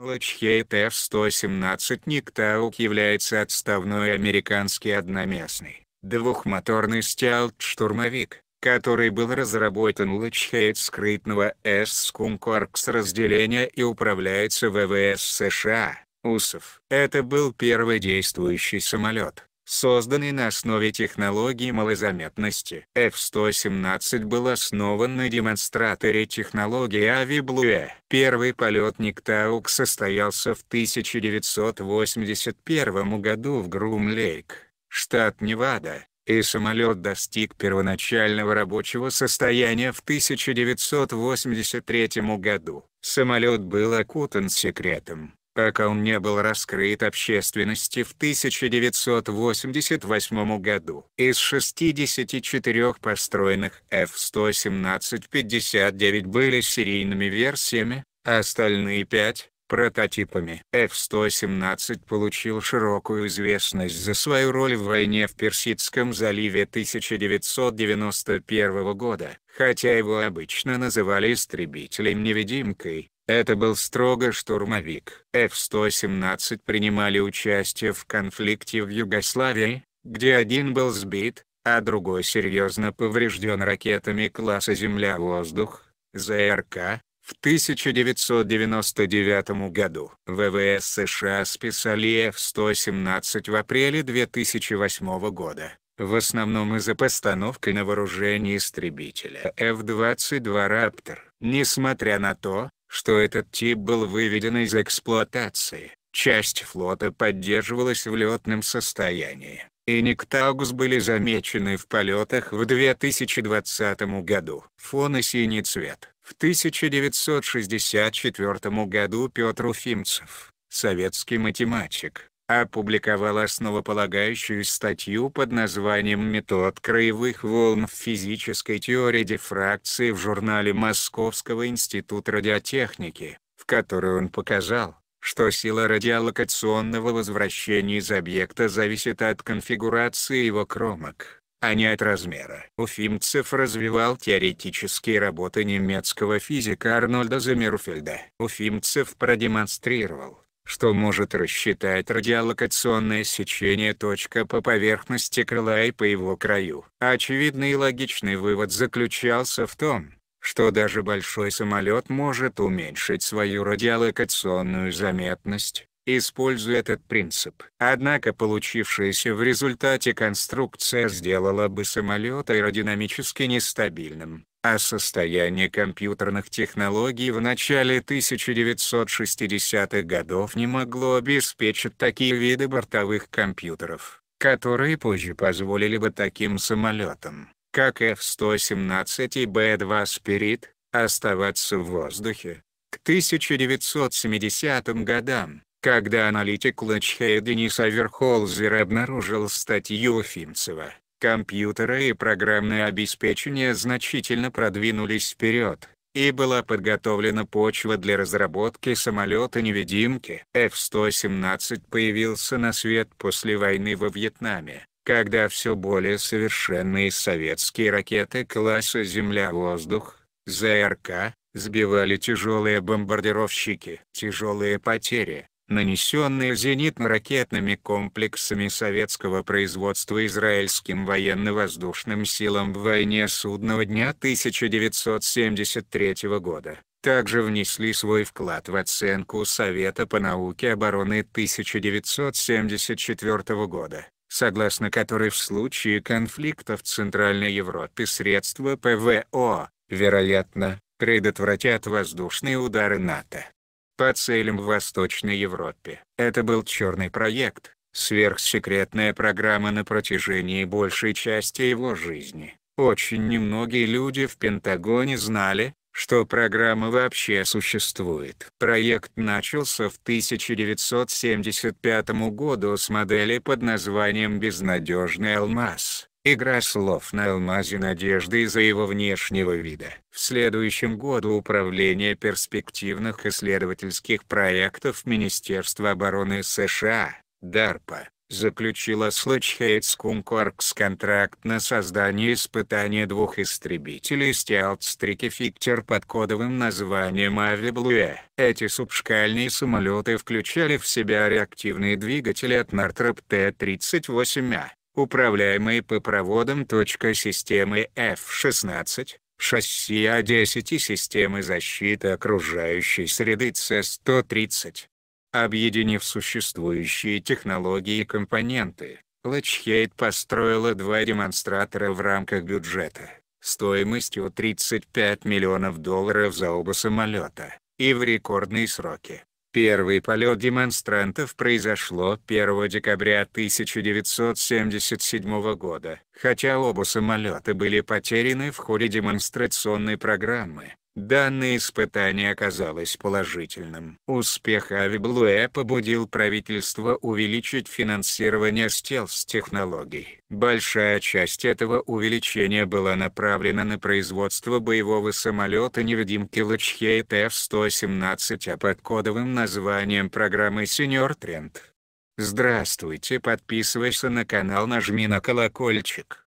Лачхейт F-117 Никтаук является отставной американский одноместный, двухмоторный стелт-штурмовик, который был разработан Лачхейт скрытного С Скумкоркс разделения и управляется ВВС США, УСов. Это был первый действующий самолет, созданный на основе технологии малозаметности. F-117 был основан на демонстраторе технологии Aviblue. Первый полет Никтаук состоялся в 1981 году в Грум-Лейк, штат Невада, и самолет достиг первоначального рабочего состояния в 1983 году. Самолет был окутан секретом пока он не был раскрыт общественности в 1988 году. Из 64 построенных F-117-59 были серийными версиями, а остальные 5 — прототипами. F-117 получил широкую известность за свою роль в войне в Персидском заливе 1991 года, хотя его обычно называли истребителем-невидимкой это был строго штурмовик. F-117 принимали участие в конфликте в Югославии, где один был сбит, а другой серьезно поврежден ракетами класса «Земля-воздух» ЗРК, в 1999 году. ВВС США списали F-117 в апреле 2008 года, в основном из-за постановки на вооружение истребителя F-22 «Раптор». Несмотря на то, что этот тип был выведен из эксплуатации. Часть флота поддерживалась в летном состоянии, и Никтаугс были замечены в полетах в 2020 году. Фон и синий цвет. В 1964 году Петр Уфимцев, советский математик, опубликовал основополагающую статью под названием «Метод краевых волн в физической теории дифракции» в журнале Московского института радиотехники, в которой он показал, что сила радиолокационного возвращения из объекта зависит от конфигурации его кромок, а не от размера. Уфимцев развивал теоретические работы немецкого физика Арнольда Замерфельда. Уфимцев продемонстрировал, что может рассчитать радиолокационное сечение точка по поверхности крыла и по его краю. Очевидный и логичный вывод заключался в том, что даже большой самолет может уменьшить свою радиолокационную заметность, используя этот принцип. Однако получившаяся в результате конструкция сделала бы самолет аэродинамически нестабильным о состоянии компьютерных технологий в начале 1960-х годов не могло обеспечить такие виды бортовых компьютеров, которые позже позволили бы таким самолетам, как F-117 и B-2 Spirit, оставаться в воздухе. К 1970 м годам, когда аналитик Лачхея Денис Аверхолзер обнаружил статью Фимцева компьютеры и программное обеспечение значительно продвинулись вперед, и была подготовлена почва для разработки самолета-невидимки. F-117 появился на свет после войны во Вьетнаме, когда все более совершенные советские ракеты класса «Земля-воздух» ЗРК, сбивали тяжелые бомбардировщики. Тяжелые потери, нанесенные зенитно-ракетными комплексами советского производства израильским военно-воздушным силам в войне судного дня 1973 года, также внесли свой вклад в оценку Совета по науке обороны 1974 года согласно которой в случае конфликта в Центральной Европе средства ПВО, вероятно, предотвратят воздушные удары НАТО по целям в Восточной Европе. Это был черный проект, сверхсекретная программа на протяжении большей части его жизни. Очень немногие люди в Пентагоне знали, что программа вообще существует. Проект начался в 1975 году с модели под названием «Безнадежный алмаз». Игра слов на алмазе надежды из-за его внешнего вида. В следующем году Управление перспективных исследовательских проектов Министерства обороны США, (ДАРПА) заключила с Лэчхейтс Кункоркс контракт на создание испытания двух истребителей Стелтстрики Фиктер под кодовым названием Авиблуэ. Эти субшкальные самолеты включали в себя реактивные двигатели от Нортроп Т-38А, Управляемые по проводам системы F-16, шасси А-10 и системы защиты окружающей среды C-130. Объединив существующие технологии и компоненты, Лачхейт построила два демонстратора в рамках бюджета, стоимостью 35 миллионов долларов за оба самолета, и в рекордные сроки. Первый полет демонстрантов произошло 1 декабря 1977 года, хотя оба самолета были потеряны в ходе демонстрационной программы. Данное испытание оказалось положительным. Успех Авиблуэ побудил правительство увеличить финансирование стелс-технологий. Большая часть этого увеличения была направлена на производство боевого самолета-невидимки Лачхейт F-117 а под кодовым названием программы «Сеньор Тренд». Здравствуйте, подписывайся на канал, нажми на колокольчик.